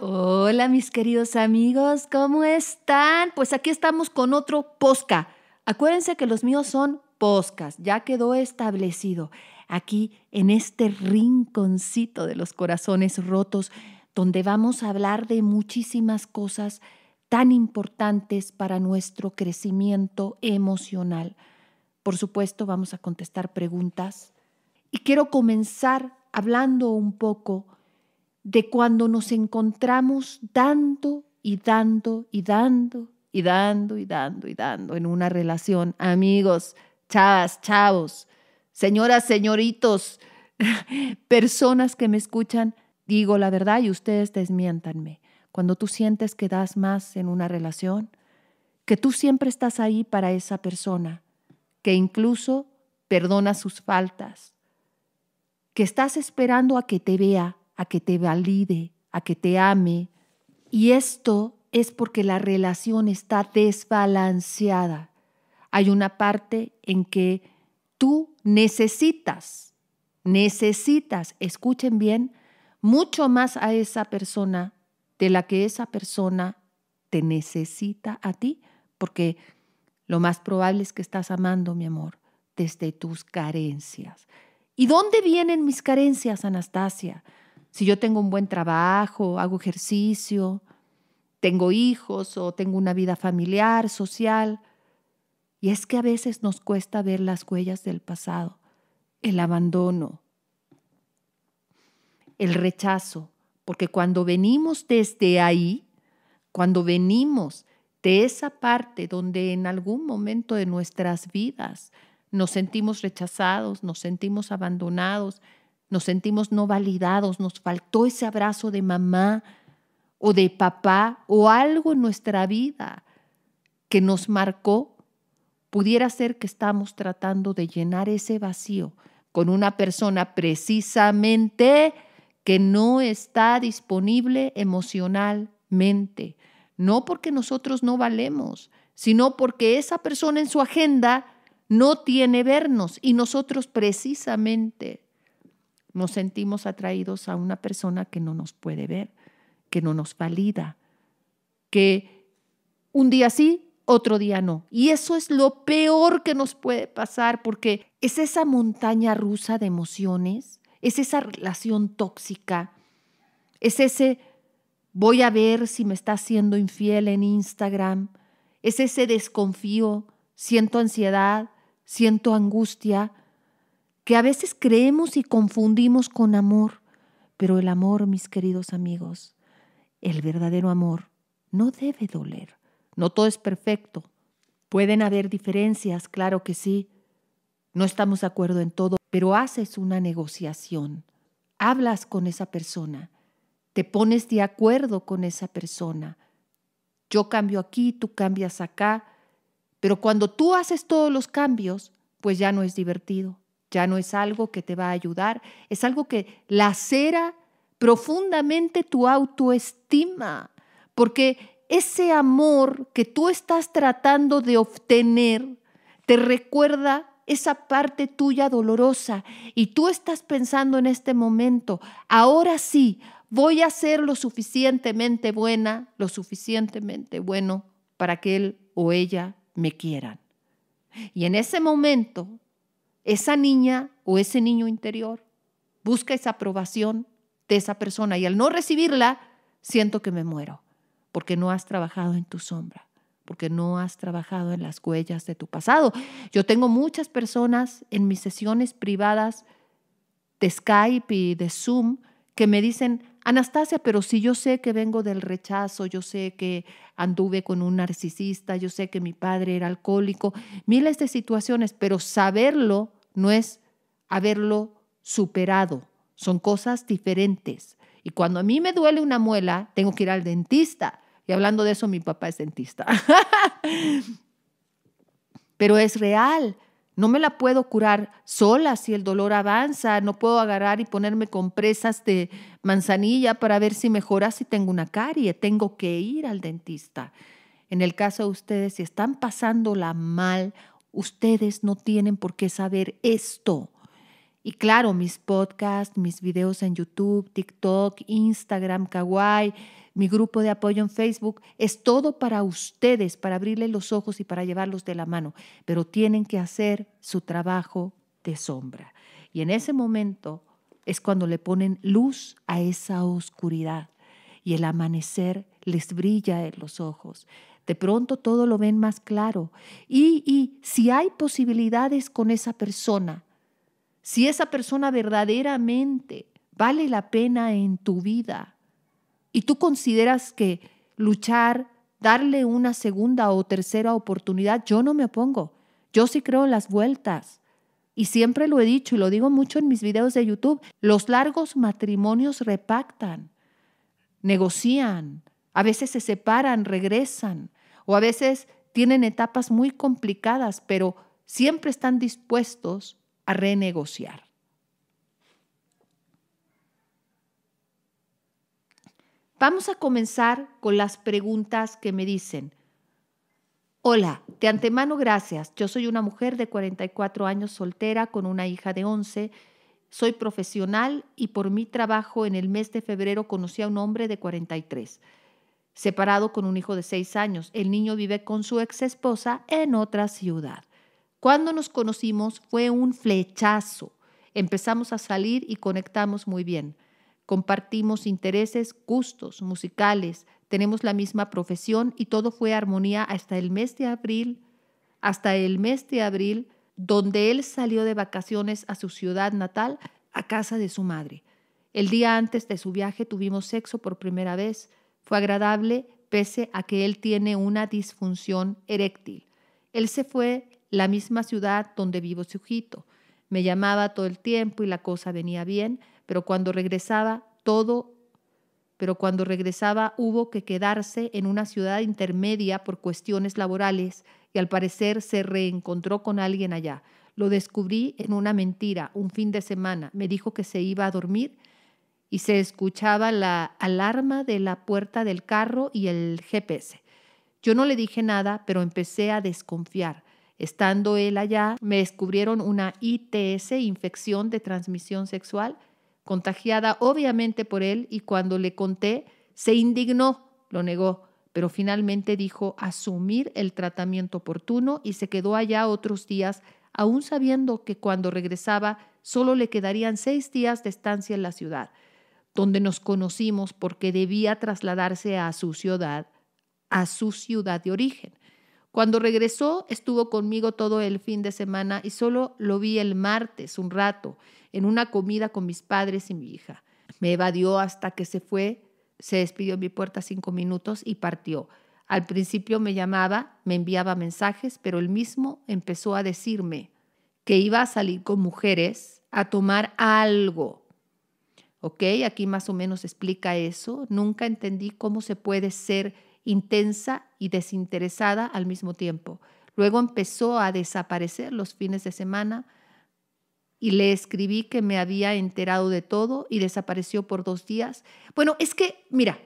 Hola mis queridos amigos, ¿cómo están? Pues aquí estamos con otro posca. Acuérdense que los míos son poscas, ya quedó establecido aquí en este rinconcito de los corazones rotos, donde vamos a hablar de muchísimas cosas tan importantes para nuestro crecimiento emocional. Por supuesto, vamos a contestar preguntas y quiero comenzar hablando un poco de cuando nos encontramos dando y dando y dando y dando y dando y dando en una relación. Amigos, chavas, chavos, señoras, señoritos, personas que me escuchan, digo la verdad y ustedes desmientanme. Cuando tú sientes que das más en una relación, que tú siempre estás ahí para esa persona, que incluso perdona sus faltas, que estás esperando a que te vea, a que te valide, a que te ame. Y esto es porque la relación está desbalanceada. Hay una parte en que tú necesitas, necesitas, escuchen bien, mucho más a esa persona de la que esa persona te necesita a ti, porque lo más probable es que estás amando, mi amor, desde tus carencias. ¿Y dónde vienen mis carencias, Anastasia? Si yo tengo un buen trabajo, hago ejercicio, tengo hijos o tengo una vida familiar, social. Y es que a veces nos cuesta ver las huellas del pasado, el abandono, el rechazo, porque cuando venimos desde ahí, cuando venimos de esa parte donde en algún momento de nuestras vidas nos sentimos rechazados, nos sentimos abandonados, nos sentimos no validados, nos faltó ese abrazo de mamá o de papá o algo en nuestra vida que nos marcó, pudiera ser que estamos tratando de llenar ese vacío con una persona precisamente que no está disponible emocionalmente. No porque nosotros no valemos, sino porque esa persona en su agenda no tiene vernos y nosotros precisamente nos sentimos atraídos a una persona que no nos puede ver, que no nos valida, que un día sí, otro día no. Y eso es lo peor que nos puede pasar porque es esa montaña rusa de emociones, es esa relación tóxica, es ese voy a ver si me está haciendo infiel en Instagram, es ese desconfío, siento ansiedad, siento angustia, que a veces creemos y confundimos con amor. Pero el amor, mis queridos amigos, el verdadero amor, no debe doler. No todo es perfecto. Pueden haber diferencias, claro que sí. No estamos de acuerdo en todo, pero haces una negociación. Hablas con esa persona. Te pones de acuerdo con esa persona. Yo cambio aquí, tú cambias acá. Pero cuando tú haces todos los cambios, pues ya no es divertido. Ya no es algo que te va a ayudar, es algo que lacera profundamente tu autoestima, porque ese amor que tú estás tratando de obtener te recuerda esa parte tuya dolorosa y tú estás pensando en este momento, ahora sí, voy a ser lo suficientemente buena, lo suficientemente bueno para que él o ella me quieran. Y en ese momento esa niña o ese niño interior busca esa aprobación de esa persona y al no recibirla, siento que me muero, porque no has trabajado en tu sombra, porque no has trabajado en las huellas de tu pasado. Yo tengo muchas personas en mis sesiones privadas de Skype y de Zoom que me dicen, Anastasia, pero si yo sé que vengo del rechazo, yo sé que anduve con un narcisista, yo sé que mi padre era alcohólico, miles de situaciones, pero saberlo no es haberlo superado, son cosas diferentes. Y cuando a mí me duele una muela, tengo que ir al dentista. Y hablando de eso, mi papá es dentista. Pero es real. No me la puedo curar sola si el dolor avanza. No puedo agarrar y ponerme compresas de manzanilla para ver si mejora si tengo una carie. Tengo que ir al dentista. En el caso de ustedes, si están pasándola mal Ustedes no tienen por qué saber esto. Y claro, mis podcasts, mis videos en YouTube, TikTok, Instagram, Kawaii, mi grupo de apoyo en Facebook, es todo para ustedes, para abrirles los ojos y para llevarlos de la mano. Pero tienen que hacer su trabajo de sombra. Y en ese momento es cuando le ponen luz a esa oscuridad y el amanecer les brilla en los ojos de pronto todo lo ven más claro. Y, si hay posibilidades con esa persona, si esa persona verdaderamente vale la pena en tu vida y tú consideras que luchar, darle una segunda o tercera oportunidad, yo no me opongo. Yo sí creo en las vueltas. Y siempre lo he dicho y lo digo mucho en mis videos de YouTube, los largos matrimonios repactan, negocian, a veces se separan, regresan, o a veces tienen etapas muy complicadas, pero siempre están dispuestos a renegociar. Vamos a comenzar con las preguntas que me dicen. Hola, de antemano gracias. Yo soy una mujer de 44 años soltera con una hija de 11. Soy profesional y por mi trabajo en el mes de febrero conocí a un hombre de 43 separado con un hijo de seis años. El niño vive con su ex esposa en otra ciudad. Cuando nos conocimos fue un flechazo. Empezamos a salir y conectamos muy bien. Compartimos intereses, gustos musicales, tenemos la misma profesión y todo fue armonía hasta el mes de abril, hasta el mes de abril, donde él salió de vacaciones a su ciudad natal, a casa de su madre. El día antes de su viaje tuvimos sexo por primera vez. Fue agradable pese a que él tiene una disfunción eréctil. Él se fue la misma ciudad donde vivo su hijito. Me llamaba todo el tiempo y la cosa venía bien, pero cuando regresaba todo pero cuando regresaba hubo que quedarse en una ciudad intermedia por cuestiones laborales y al parecer se reencontró con alguien allá. Lo descubrí en una mentira, un fin de semana. Me dijo que se iba a dormir y se escuchaba la alarma de la puerta del carro y el GPS. Yo no le dije nada, pero empecé a desconfiar. Estando él allá, me descubrieron una ITS, infección de transmisión sexual, contagiada obviamente por él, y cuando le conté, se indignó, lo negó, pero finalmente dijo asumir el tratamiento oportuno y se quedó allá otros días, aún sabiendo que cuando regresaba solo le quedarían seis días de estancia en la ciudad donde nos conocimos porque debía trasladarse a su ciudad, a su ciudad de origen. Cuando regresó estuvo conmigo todo el fin de semana y solo lo vi el martes un rato en una comida con mis padres y mi hija. Me evadió hasta que se fue, se despidió en mi puerta cinco minutos y partió. Al principio me llamaba, me enviaba mensajes, pero él mismo empezó a decirme que iba a salir con mujeres a tomar algo ¿ok? Aquí más o menos explica eso. Nunca entendí cómo se puede ser intensa y desinteresada al mismo tiempo. Luego empezó a desaparecer los fines de semana y le escribí que me había enterado de todo y desapareció por dos días. Bueno, es que, mira,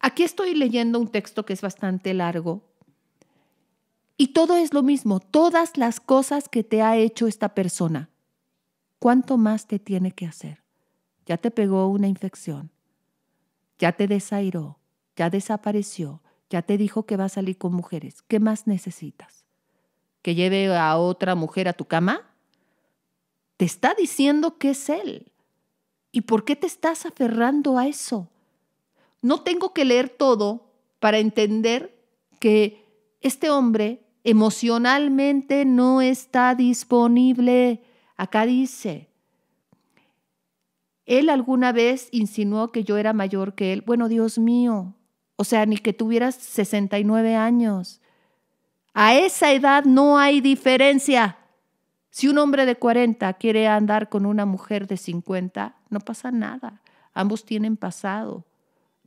aquí estoy leyendo un texto que es bastante largo y todo es lo mismo, todas las cosas que te ha hecho esta persona. ¿Cuánto más te tiene que hacer? ya te pegó una infección, ya te desairó, ya desapareció, ya te dijo que va a salir con mujeres. ¿Qué más necesitas? ¿Que lleve a otra mujer a tu cama? Te está diciendo que es él. ¿Y por qué te estás aferrando a eso? No tengo que leer todo para entender que este hombre emocionalmente no está disponible. Acá dice, él alguna vez insinuó que yo era mayor que él. Bueno, Dios mío, o sea, ni que tuvieras 69 años. A esa edad no hay diferencia. Si un hombre de 40 quiere andar con una mujer de 50, no pasa nada. Ambos tienen pasado,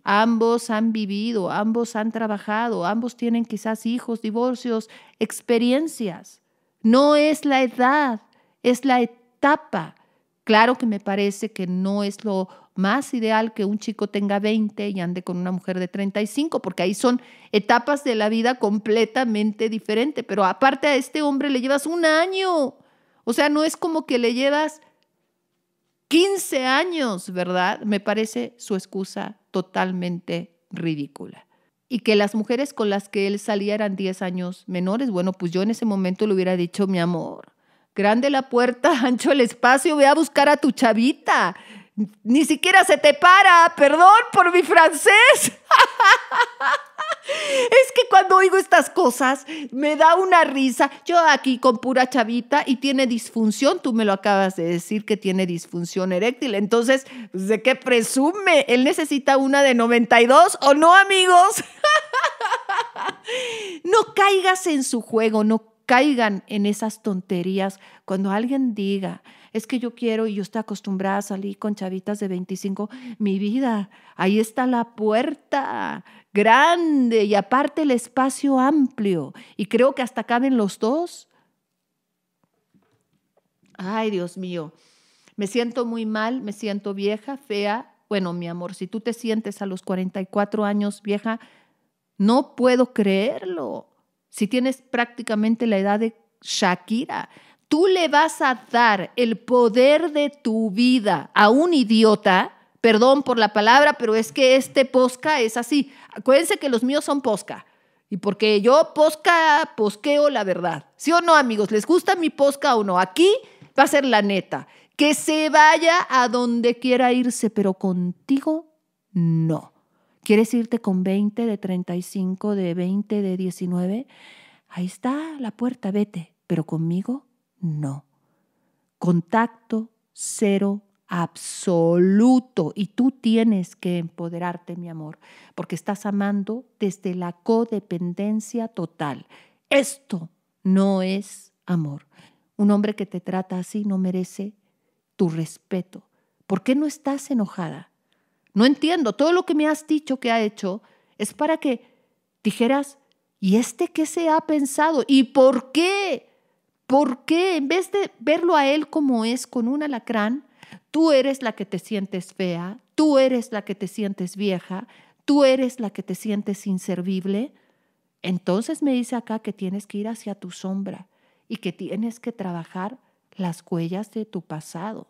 ambos han vivido, ambos han trabajado, ambos tienen quizás hijos, divorcios, experiencias. No es la edad, es la etapa. Claro que me parece que no es lo más ideal que un chico tenga 20 y ande con una mujer de 35, porque ahí son etapas de la vida completamente diferentes. Pero aparte a este hombre le llevas un año. O sea, no es como que le llevas 15 años, ¿verdad? Me parece su excusa totalmente ridícula. Y que las mujeres con las que él salía eran 10 años menores. Bueno, pues yo en ese momento le hubiera dicho, mi amor, Grande la puerta, ancho el espacio, ve a buscar a tu chavita. Ni siquiera se te para, perdón por mi francés. Es que cuando oigo estas cosas me da una risa. Yo aquí con pura chavita y tiene disfunción, tú me lo acabas de decir que tiene disfunción eréctil. Entonces, pues, ¿de qué presume? Él necesita una de 92 o no, amigos. No caigas en su juego, no caigan en esas tonterías. Cuando alguien diga, es que yo quiero y yo estoy acostumbrada a salir con chavitas de 25, mi vida, ahí está la puerta grande y aparte el espacio amplio. Y creo que hasta caben los dos. Ay, Dios mío, me siento muy mal, me siento vieja, fea. Bueno, mi amor, si tú te sientes a los 44 años vieja, no puedo creerlo si tienes prácticamente la edad de Shakira, tú le vas a dar el poder de tu vida a un idiota. Perdón por la palabra, pero es que este posca es así. Acuérdense que los míos son posca. Y porque yo posca, posqueo la verdad. ¿Sí o no, amigos? ¿Les gusta mi posca o no? Aquí va a ser la neta. Que se vaya a donde quiera irse, pero contigo no. ¿Quieres irte con 20, de 35, de 20, de 19? Ahí está la puerta, vete, pero conmigo no. Contacto cero absoluto y tú tienes que empoderarte, mi amor, porque estás amando desde la codependencia total. Esto no es amor. Un hombre que te trata así no merece tu respeto. ¿Por qué no estás enojada? No entiendo, todo lo que me has dicho que ha hecho es para que dijeras, ¿y este qué se ha pensado? ¿Y por qué? ¿Por qué en vez de verlo a él como es con un alacrán, tú eres la que te sientes fea, tú eres la que te sientes vieja, tú eres la que te sientes inservible? Entonces me dice acá que tienes que ir hacia tu sombra y que tienes que trabajar las huellas de tu pasado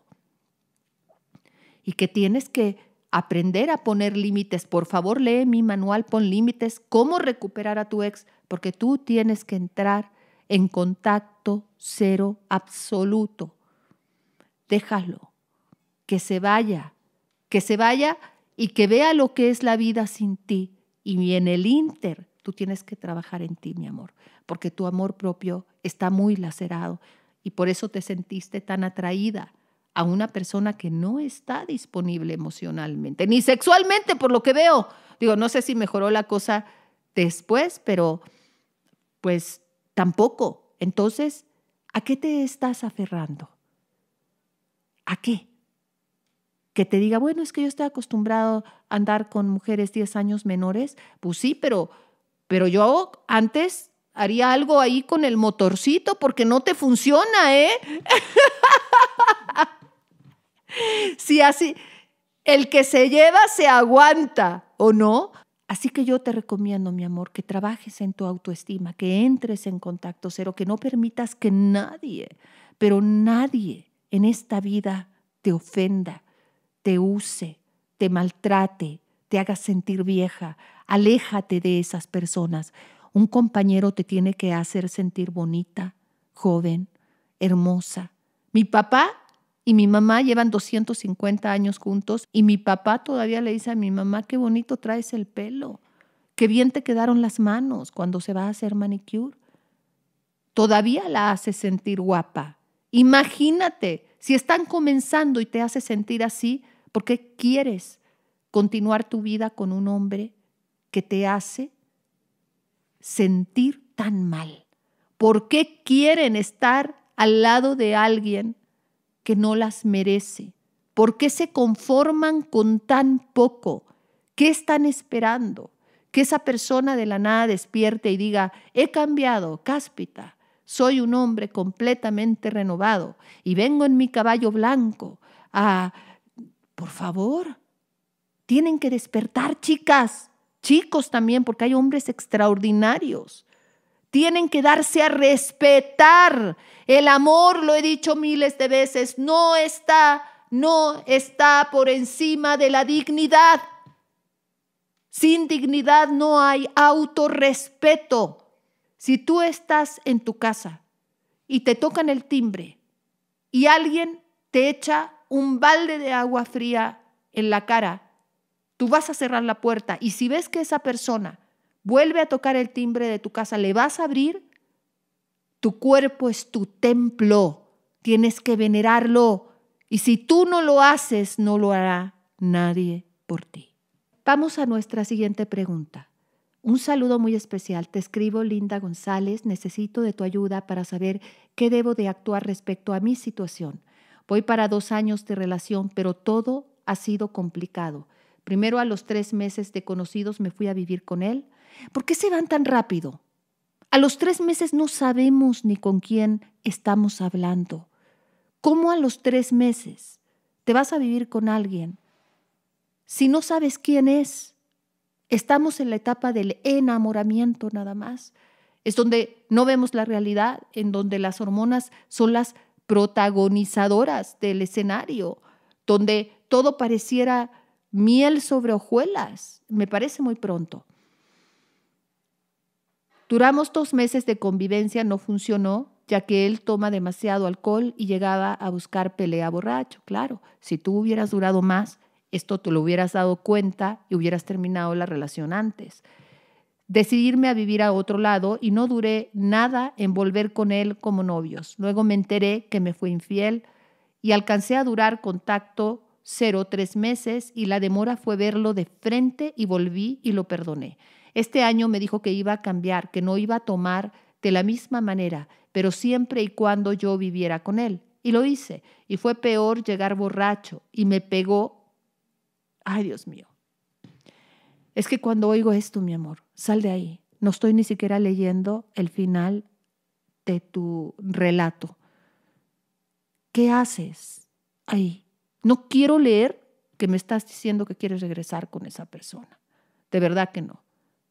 y que tienes que aprender a poner límites. Por favor, lee mi manual, pon límites, cómo recuperar a tu ex, porque tú tienes que entrar en contacto cero absoluto. Déjalo, que se vaya, que se vaya y que vea lo que es la vida sin ti. Y en el Inter, tú tienes que trabajar en ti, mi amor, porque tu amor propio está muy lacerado y por eso te sentiste tan atraída a una persona que no está disponible emocionalmente, ni sexualmente, por lo que veo. Digo, no sé si mejoró la cosa después, pero pues tampoco. Entonces, ¿a qué te estás aferrando? ¿A qué? Que te diga, bueno, es que yo estoy acostumbrado a andar con mujeres 10 años menores. Pues sí, pero, pero yo antes haría algo ahí con el motorcito porque no te funciona, ¿eh? Si así, el que se lleva se aguanta, ¿o no? Así que yo te recomiendo, mi amor, que trabajes en tu autoestima, que entres en contacto cero, que no permitas que nadie, pero nadie en esta vida te ofenda, te use, te maltrate, te haga sentir vieja. Aléjate de esas personas. Un compañero te tiene que hacer sentir bonita, joven, hermosa. Mi papá y mi mamá llevan 250 años juntos y mi papá todavía le dice a mi mamá, qué bonito traes el pelo, qué bien te quedaron las manos cuando se va a hacer manicure. Todavía la hace sentir guapa. Imagínate, si están comenzando y te hace sentir así, ¿por qué quieres continuar tu vida con un hombre que te hace sentir tan mal? ¿Por qué quieren estar al lado de alguien que no las merece? ¿Por qué se conforman con tan poco? ¿Qué están esperando? Que esa persona de la nada despierte y diga, he cambiado, cáspita, soy un hombre completamente renovado y vengo en mi caballo blanco. Ah, por favor, tienen que despertar chicas, chicos también, porque hay hombres extraordinarios. Tienen que darse a respetar el amor, lo he dicho miles de veces, no está, no está por encima de la dignidad. Sin dignidad no hay autorrespeto. Si tú estás en tu casa y te tocan el timbre y alguien te echa un balde de agua fría en la cara, tú vas a cerrar la puerta y si ves que esa persona vuelve a tocar el timbre de tu casa, le vas a abrir tu cuerpo es tu templo, tienes que venerarlo y si tú no lo haces, no lo hará nadie por ti. Vamos a nuestra siguiente pregunta. Un saludo muy especial. Te escribo, Linda González. Necesito de tu ayuda para saber qué debo de actuar respecto a mi situación. Voy para dos años de relación, pero todo ha sido complicado. Primero a los tres meses de conocidos me fui a vivir con él. ¿Por qué se van tan rápido? A los tres meses no sabemos ni con quién estamos hablando. ¿Cómo a los tres meses te vas a vivir con alguien si no sabes quién es? Estamos en la etapa del enamoramiento nada más. Es donde no vemos la realidad, en donde las hormonas son las protagonizadoras del escenario, donde todo pareciera miel sobre hojuelas. Me parece muy pronto. Duramos dos meses de convivencia, no funcionó, ya que él toma demasiado alcohol y llegaba a buscar pelea borracho. Claro, si tú hubieras durado más, esto te lo hubieras dado cuenta y hubieras terminado la relación antes. Decidirme a vivir a otro lado y no duré nada en volver con él como novios. Luego me enteré que me fue infiel y alcancé a durar contacto cero tres meses y la demora fue verlo de frente y volví y lo perdoné. Este año me dijo que iba a cambiar, que no iba a tomar de la misma manera, pero siempre y cuando yo viviera con él. Y lo hice. Y fue peor llegar borracho y me pegó. Ay, Dios mío. Es que cuando oigo esto, mi amor, sal de ahí. No estoy ni siquiera leyendo el final de tu relato. ¿Qué haces ahí? No quiero leer que me estás diciendo que quieres regresar con esa persona. De verdad que no.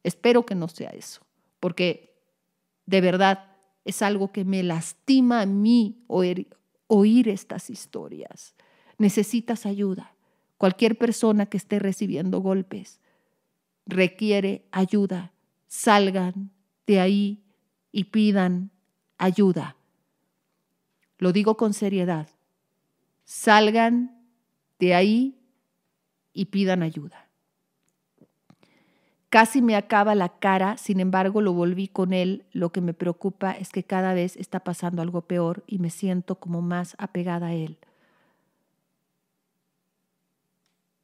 Espero que no sea eso, porque de verdad es algo que me lastima a mí oír, oír estas historias. Necesitas ayuda. Cualquier persona que esté recibiendo golpes requiere ayuda. Salgan de ahí y pidan ayuda. Lo digo con seriedad. Salgan de ahí y pidan ayuda. Casi me acaba la cara, sin embargo lo volví con él. Lo que me preocupa es que cada vez está pasando algo peor y me siento como más apegada a él.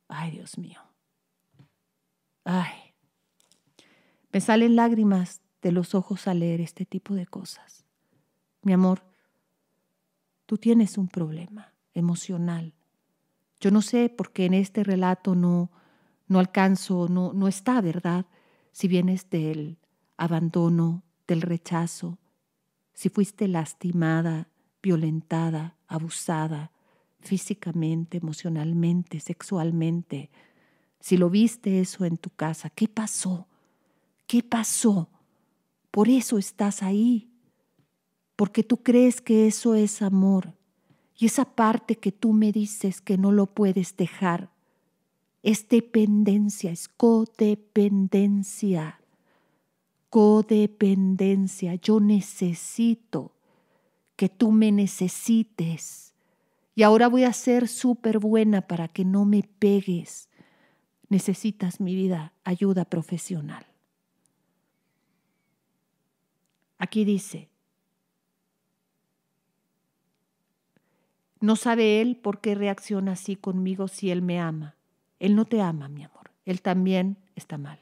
Ay, Dios mío. Ay. Me salen lágrimas de los ojos al leer este tipo de cosas. Mi amor, tú tienes un problema emocional. Yo no sé por qué en este relato no no alcanzo, no, no está, ¿verdad? Si vienes del abandono, del rechazo, si fuiste lastimada, violentada, abusada, físicamente, emocionalmente, sexualmente, si lo viste eso en tu casa, ¿qué pasó? ¿Qué pasó? Por eso estás ahí, porque tú crees que eso es amor. Y esa parte que tú me dices que no lo puedes dejar, es dependencia, es codependencia. Codependencia. Yo necesito que tú me necesites. Y ahora voy a ser súper buena para que no me pegues. Necesitas mi vida, ayuda profesional. Aquí dice, no sabe él por qué reacciona así conmigo si él me ama. Él no te ama, mi amor. Él también está mal.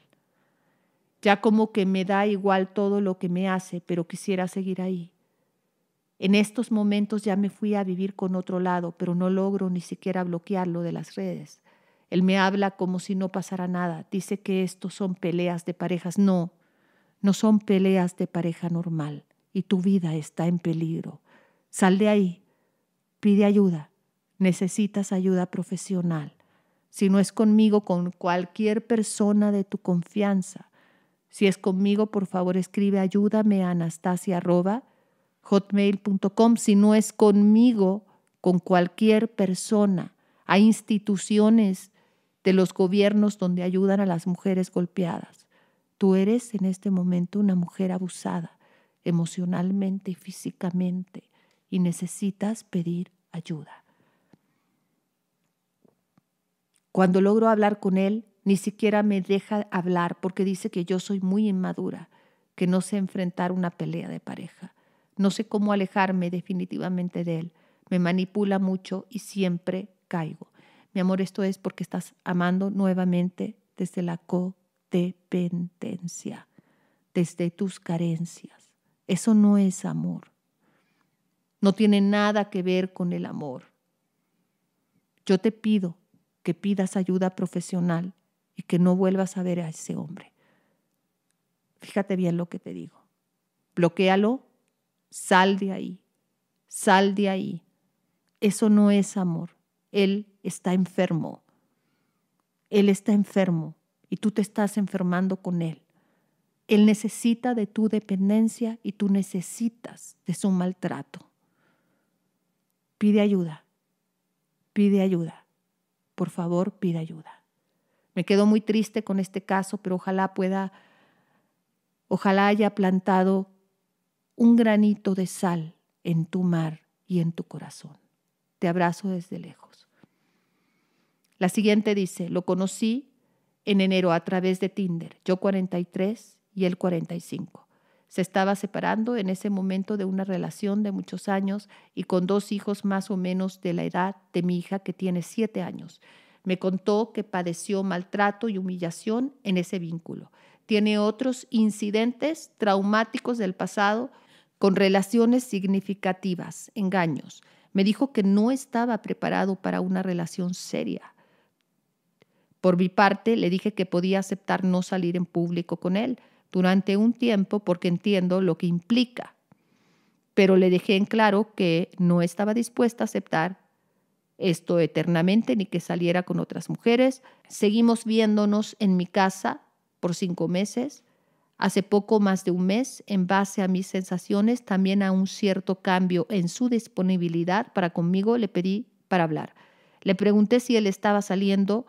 Ya como que me da igual todo lo que me hace, pero quisiera seguir ahí. En estos momentos ya me fui a vivir con otro lado, pero no logro ni siquiera bloquearlo de las redes. Él me habla como si no pasara nada. Dice que estos son peleas de parejas. No, no son peleas de pareja normal. Y tu vida está en peligro. Sal de ahí. Pide ayuda. Necesitas ayuda profesional. Si no es conmigo, con cualquier persona de tu confianza. Si es conmigo, por favor escribe ayúdame a anastasia Si no es conmigo, con cualquier persona. Hay instituciones de los gobiernos donde ayudan a las mujeres golpeadas. Tú eres en este momento una mujer abusada emocionalmente y físicamente y necesitas pedir ayuda. Cuando logro hablar con él, ni siquiera me deja hablar porque dice que yo soy muy inmadura, que no sé enfrentar una pelea de pareja. No sé cómo alejarme definitivamente de él. Me manipula mucho y siempre caigo. Mi amor, esto es porque estás amando nuevamente desde la codependencia, desde tus carencias. Eso no es amor. No tiene nada que ver con el amor. Yo te pido que pidas ayuda profesional y que no vuelvas a ver a ese hombre. Fíjate bien lo que te digo. Bloquéalo, sal de ahí, sal de ahí. Eso no es amor. Él está enfermo. Él está enfermo y tú te estás enfermando con él. Él necesita de tu dependencia y tú necesitas de su maltrato. Pide ayuda, pide ayuda por favor pida ayuda. Me quedo muy triste con este caso, pero ojalá pueda, ojalá haya plantado un granito de sal en tu mar y en tu corazón. Te abrazo desde lejos. La siguiente dice, lo conocí en enero a través de Tinder, yo 43 y él 45 se estaba separando en ese momento de una relación de muchos años y con dos hijos más o menos de la edad de mi hija que tiene siete años. Me contó que padeció maltrato y humillación en ese vínculo. Tiene otros incidentes traumáticos del pasado con relaciones significativas, engaños. Me dijo que no estaba preparado para una relación seria. Por mi parte, le dije que podía aceptar no salir en público con él, durante un tiempo porque entiendo lo que implica, pero le dejé en claro que no estaba dispuesta a aceptar esto eternamente ni que saliera con otras mujeres. Seguimos viéndonos en mi casa por cinco meses. Hace poco más de un mes, en base a mis sensaciones, también a un cierto cambio en su disponibilidad para conmigo, le pedí para hablar. Le pregunté si él estaba saliendo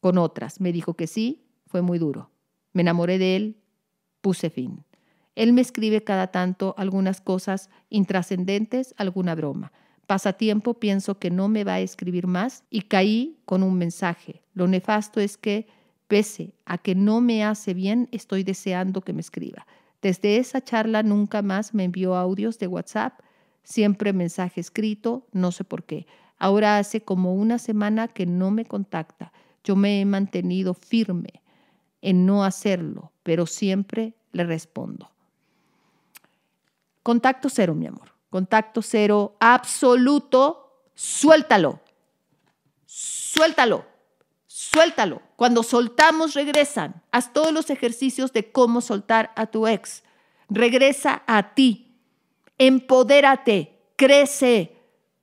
con otras. Me dijo que sí, fue muy duro. Me enamoré de él Puse fin. Él me escribe cada tanto algunas cosas intrascendentes, alguna broma. Pasatiempo pienso que no me va a escribir más y caí con un mensaje. Lo nefasto es que, pese a que no me hace bien, estoy deseando que me escriba. Desde esa charla nunca más me envió audios de WhatsApp, siempre mensaje escrito, no sé por qué. Ahora hace como una semana que no me contacta. Yo me he mantenido firme en no hacerlo, pero siempre le respondo. Contacto cero, mi amor. Contacto cero, absoluto. Suéltalo. Suéltalo. Suéltalo. Cuando soltamos, regresan. Haz todos los ejercicios de cómo soltar a tu ex. Regresa a ti. Empodérate. Crece.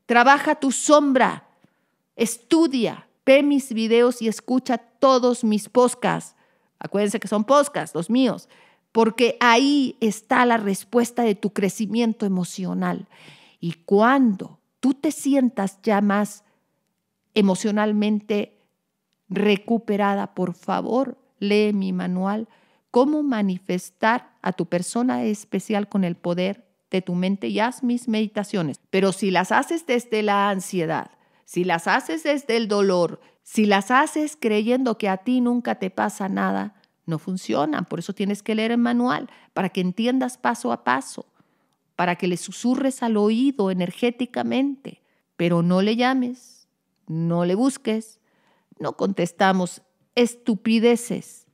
Trabaja tu sombra. Estudia. Ve mis videos y escucha todos mis podcasts. Acuérdense que son podcasts, los míos, porque ahí está la respuesta de tu crecimiento emocional. Y cuando tú te sientas ya más emocionalmente recuperada, por favor, lee mi manual, cómo manifestar a tu persona especial con el poder de tu mente y haz mis meditaciones. Pero si las haces desde la ansiedad, si las haces desde el dolor, si las haces creyendo que a ti nunca te pasa nada, no funcionan. Por eso tienes que leer el manual, para que entiendas paso a paso, para que le susurres al oído energéticamente, pero no le llames, no le busques, no contestamos estupideces.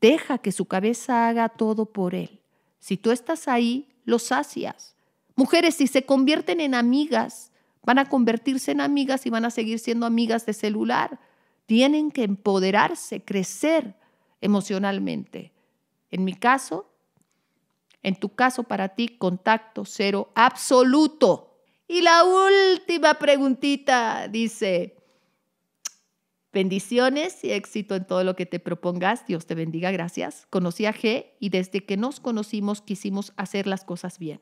Deja que su cabeza haga todo por él. Si tú estás ahí, lo sacias. Mujeres, si se convierten en amigas, Van a convertirse en amigas y van a seguir siendo amigas de celular. Tienen que empoderarse, crecer emocionalmente. En mi caso, en tu caso para ti, contacto cero absoluto. Y la última preguntita dice, bendiciones y éxito en todo lo que te propongas. Dios te bendiga, gracias. Conocí a G y desde que nos conocimos quisimos hacer las cosas bien.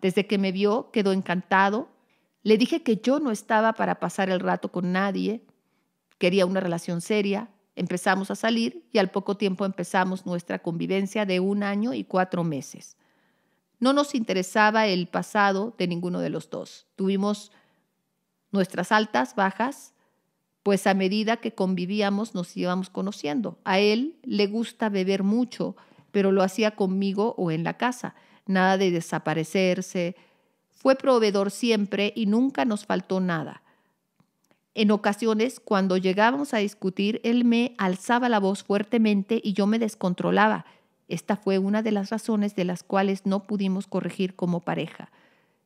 Desde que me vio quedó encantado le dije que yo no estaba para pasar el rato con nadie, quería una relación seria, empezamos a salir y al poco tiempo empezamos nuestra convivencia de un año y cuatro meses. No nos interesaba el pasado de ninguno de los dos. Tuvimos nuestras altas, bajas, pues a medida que convivíamos nos íbamos conociendo. A él le gusta beber mucho, pero lo hacía conmigo o en la casa. Nada de desaparecerse, fue proveedor siempre y nunca nos faltó nada. En ocasiones, cuando llegábamos a discutir, él me alzaba la voz fuertemente y yo me descontrolaba. Esta fue una de las razones de las cuales no pudimos corregir como pareja.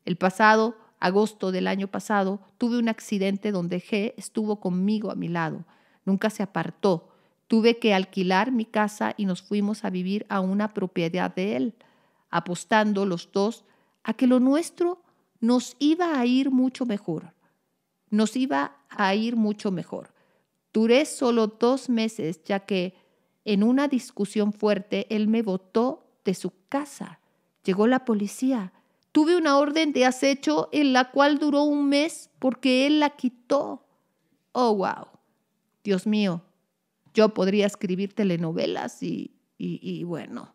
El pasado agosto del año pasado tuve un accidente donde G estuvo conmigo a mi lado. Nunca se apartó. Tuve que alquilar mi casa y nos fuimos a vivir a una propiedad de él, apostando los dos a que lo nuestro nos iba a ir mucho mejor. Nos iba a ir mucho mejor. Duré solo dos meses, ya que en una discusión fuerte él me botó de su casa. Llegó la policía. Tuve una orden de acecho en la cual duró un mes porque él la quitó. Oh, wow. Dios mío, yo podría escribir telenovelas y, y bueno,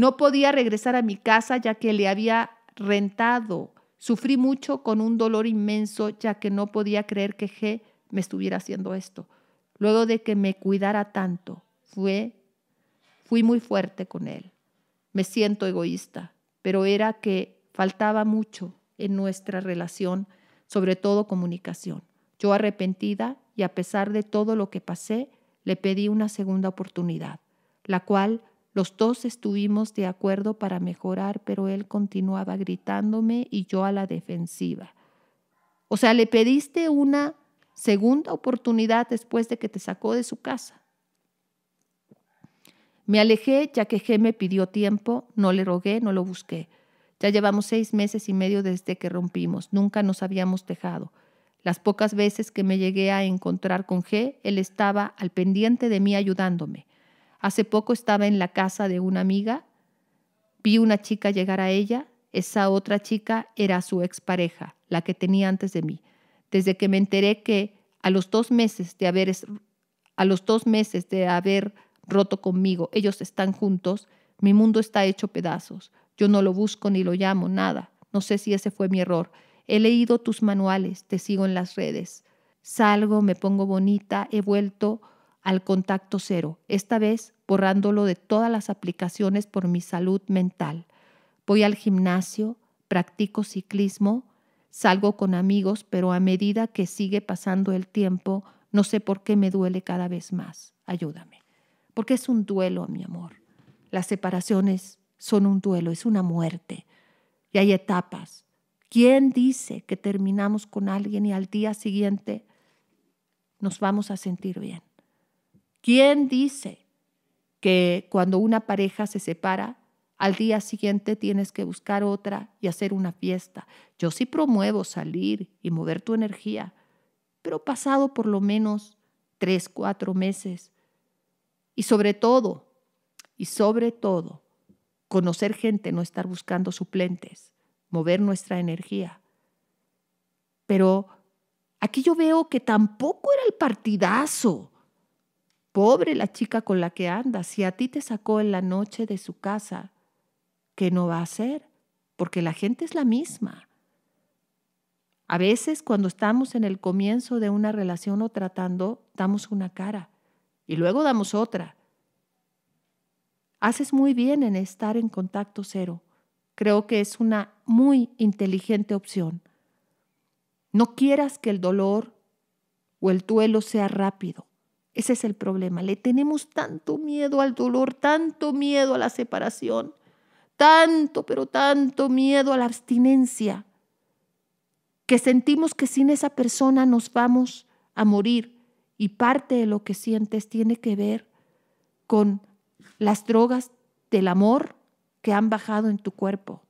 no podía regresar a mi casa ya que le había rentado. Sufrí mucho con un dolor inmenso ya que no podía creer que G me estuviera haciendo esto. Luego de que me cuidara tanto, fui muy fuerte con él. Me siento egoísta, pero era que faltaba mucho en nuestra relación, sobre todo comunicación. Yo arrepentida y a pesar de todo lo que pasé, le pedí una segunda oportunidad, la cual los dos estuvimos de acuerdo para mejorar, pero él continuaba gritándome y yo a la defensiva. O sea, le pediste una segunda oportunidad después de que te sacó de su casa. Me alejé ya que G me pidió tiempo, no le rogué, no lo busqué. Ya llevamos seis meses y medio desde que rompimos, nunca nos habíamos dejado. Las pocas veces que me llegué a encontrar con G, él estaba al pendiente de mí ayudándome. Hace poco estaba en la casa de una amiga, vi una chica llegar a ella, esa otra chica era su expareja, la que tenía antes de mí. Desde que me enteré que a los dos meses de haber, a los dos meses de haber roto conmigo, ellos están juntos, mi mundo está hecho pedazos. Yo no lo busco ni lo llamo, nada. No sé si ese fue mi error. He leído tus manuales, te sigo en las redes. Salgo, me pongo bonita, he vuelto al contacto cero, esta vez borrándolo de todas las aplicaciones por mi salud mental. Voy al gimnasio, practico ciclismo, salgo con amigos, pero a medida que sigue pasando el tiempo, no sé por qué me duele cada vez más. Ayúdame. Porque es un duelo, mi amor. Las separaciones son un duelo, es una muerte. Y hay etapas. ¿Quién dice que terminamos con alguien y al día siguiente nos vamos a sentir bien? ¿Quién dice que cuando una pareja se separa, al día siguiente tienes que buscar otra y hacer una fiesta? Yo sí promuevo salir y mover tu energía, pero pasado por lo menos tres, cuatro meses. Y sobre todo, y sobre todo, conocer gente, no estar buscando suplentes, mover nuestra energía. Pero aquí yo veo que tampoco era el partidazo Pobre la chica con la que andas, si a ti te sacó en la noche de su casa, ¿qué no va a hacer? Porque la gente es la misma. A veces cuando estamos en el comienzo de una relación o tratando, damos una cara y luego damos otra. Haces muy bien en estar en contacto cero. Creo que es una muy inteligente opción. No quieras que el dolor o el duelo sea rápido. Ese es el problema. Le tenemos tanto miedo al dolor, tanto miedo a la separación, tanto, pero tanto miedo a la abstinencia, que sentimos que sin esa persona nos vamos a morir. Y parte de lo que sientes tiene que ver con las drogas del amor que han bajado en tu cuerpo.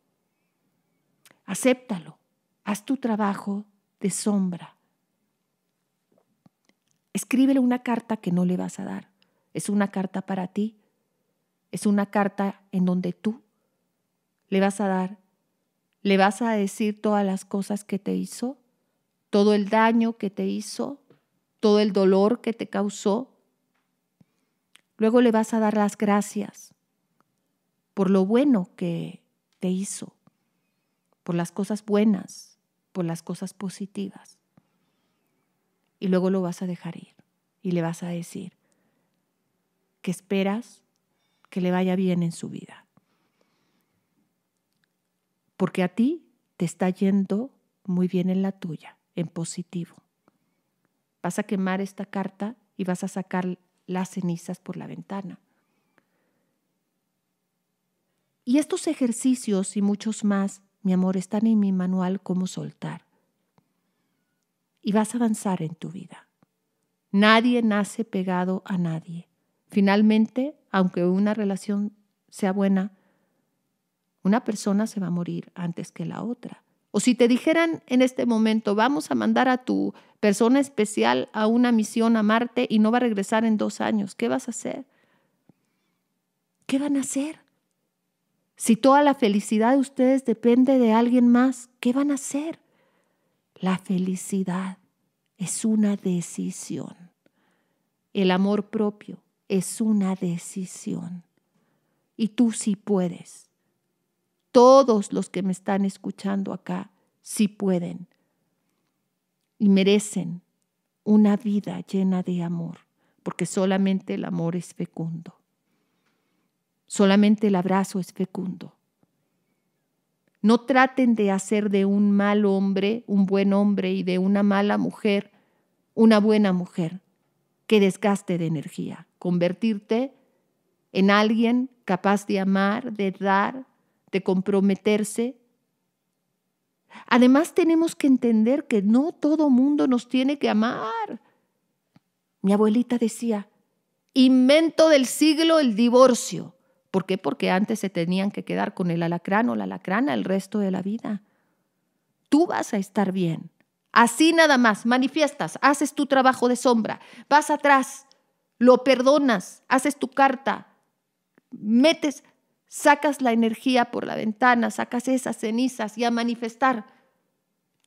Acéptalo. Haz tu trabajo de sombra. Escríbele una carta que no le vas a dar. Es una carta para ti. Es una carta en donde tú le vas a dar, le vas a decir todas las cosas que te hizo, todo el daño que te hizo, todo el dolor que te causó. Luego le vas a dar las gracias por lo bueno que te hizo, por las cosas buenas, por las cosas positivas y luego lo vas a dejar ir y le vas a decir que esperas que le vaya bien en su vida. Porque a ti te está yendo muy bien en la tuya, en positivo. Vas a quemar esta carta y vas a sacar las cenizas por la ventana. Y estos ejercicios y muchos más, mi amor, están en mi manual Cómo soltar y vas a avanzar en tu vida. Nadie nace pegado a nadie. Finalmente, aunque una relación sea buena, una persona se va a morir antes que la otra. O si te dijeran en este momento, vamos a mandar a tu persona especial a una misión a Marte y no va a regresar en dos años, ¿qué vas a hacer? ¿Qué van a hacer? Si toda la felicidad de ustedes depende de alguien más, ¿qué van a hacer? La felicidad es una decisión. El amor propio es una decisión. Y tú sí puedes. Todos los que me están escuchando acá sí pueden. Y merecen una vida llena de amor, porque solamente el amor es fecundo. Solamente el abrazo es fecundo. No traten de hacer de un mal hombre un buen hombre y de una mala mujer una buena mujer que desgaste de energía. Convertirte en alguien capaz de amar, de dar, de comprometerse. Además tenemos que entender que no todo mundo nos tiene que amar. Mi abuelita decía, invento del siglo el divorcio. ¿Por qué? Porque antes se tenían que quedar con el alacrán o la alacrana el resto de la vida. Tú vas a estar bien. Así nada más, manifiestas, haces tu trabajo de sombra, vas atrás, lo perdonas, haces tu carta, metes, sacas la energía por la ventana, sacas esas cenizas y a manifestar.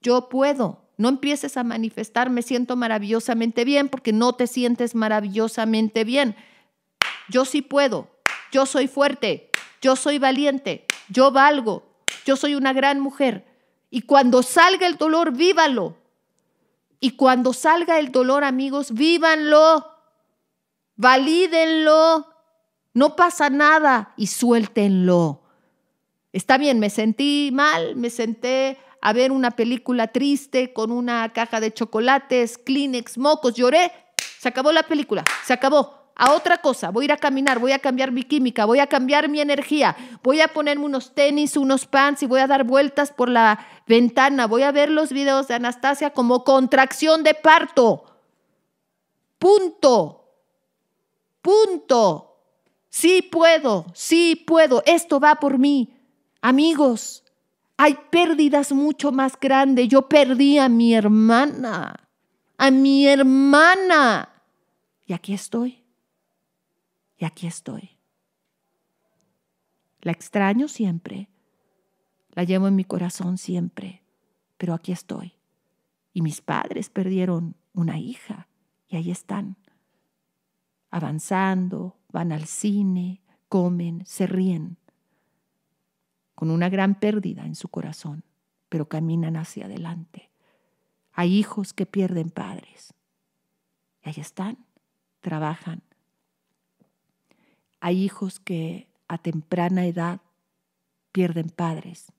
Yo puedo. No empieces a manifestar, me siento maravillosamente bien, porque no te sientes maravillosamente bien. Yo sí puedo, yo soy fuerte, yo soy valiente, yo valgo, yo soy una gran mujer. Y cuando salga el dolor, vívalo. Y cuando salga el dolor, amigos, vívanlo, valídenlo, no pasa nada y suéltenlo. Está bien, me sentí mal, me senté a ver una película triste con una caja de chocolates, Kleenex, mocos, lloré, se acabó la película, se acabó, a otra cosa, voy a ir a caminar, voy a cambiar mi química, voy a cambiar mi energía, voy a ponerme unos tenis, unos pants y voy a dar vueltas por la ventana, voy a ver los videos de Anastasia como contracción de parto. Punto. Punto. Sí puedo, sí puedo, esto va por mí. Amigos, hay pérdidas mucho más grandes. Yo perdí a mi hermana, a mi hermana. Y aquí estoy aquí estoy. La extraño siempre, la llevo en mi corazón siempre, pero aquí estoy. Y mis padres perdieron una hija y ahí están, avanzando, van al cine, comen, se ríen, con una gran pérdida en su corazón, pero caminan hacia adelante. Hay hijos que pierden padres y ahí están, trabajan, hay hijos que a temprana edad pierden padres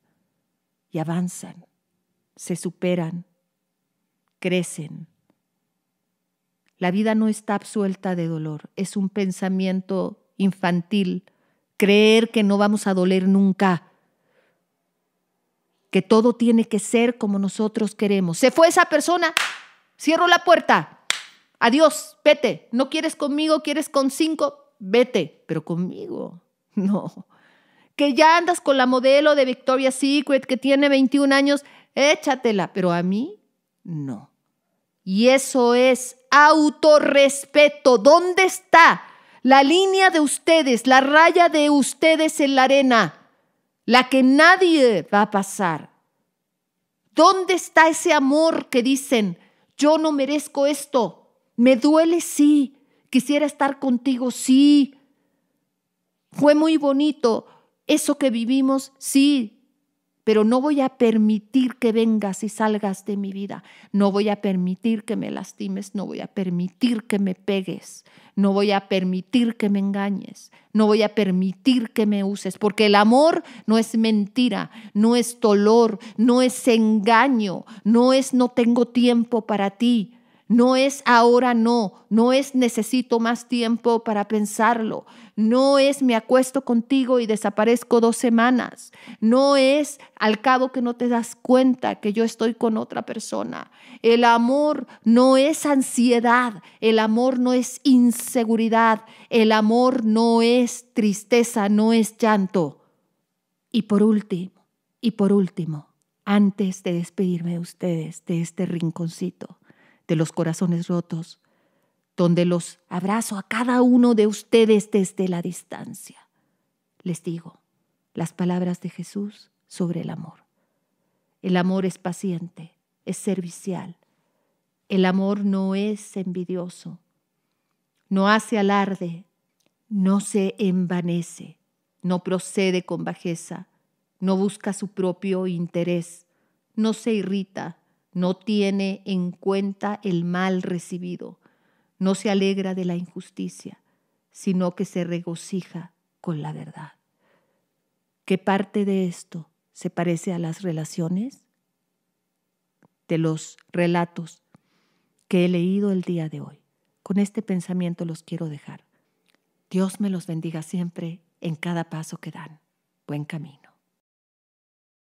y avanzan, se superan, crecen. La vida no está absuelta de dolor, es un pensamiento infantil, creer que no vamos a doler nunca, que todo tiene que ser como nosotros queremos. Se fue esa persona, cierro la puerta, adiós, vete, no quieres conmigo, quieres con cinco, vete pero conmigo. No. Que ya andas con la modelo de Victoria Secret que tiene 21 años, échatela, pero a mí no. Y eso es autorrespeto. ¿Dónde está la línea de ustedes, la raya de ustedes en la arena? La que nadie va a pasar. ¿Dónde está ese amor que dicen, yo no merezco esto? Me duele, sí. Quisiera estar contigo, sí. Fue muy bonito eso que vivimos, sí, pero no voy a permitir que vengas y salgas de mi vida. No voy a permitir que me lastimes, no voy a permitir que me pegues, no voy a permitir que me engañes, no voy a permitir que me uses, porque el amor no es mentira, no es dolor, no es engaño, no es no tengo tiempo para ti. No es ahora no, no es necesito más tiempo para pensarlo, no es me acuesto contigo y desaparezco dos semanas, no es al cabo que no te das cuenta que yo estoy con otra persona. El amor no es ansiedad, el amor no es inseguridad, el amor no es tristeza, no es llanto. Y por último, y por último, antes de despedirme de ustedes de este rinconcito, de los corazones rotos, donde los abrazo a cada uno de ustedes desde la distancia. Les digo las palabras de Jesús sobre el amor. El amor es paciente, es servicial. El amor no es envidioso, no hace alarde, no se envanece, no procede con bajeza, no busca su propio interés, no se irrita, no tiene en cuenta el mal recibido, no se alegra de la injusticia, sino que se regocija con la verdad. ¿Qué parte de esto se parece a las relaciones? De los relatos que he leído el día de hoy. Con este pensamiento los quiero dejar. Dios me los bendiga siempre en cada paso que dan. Buen camino.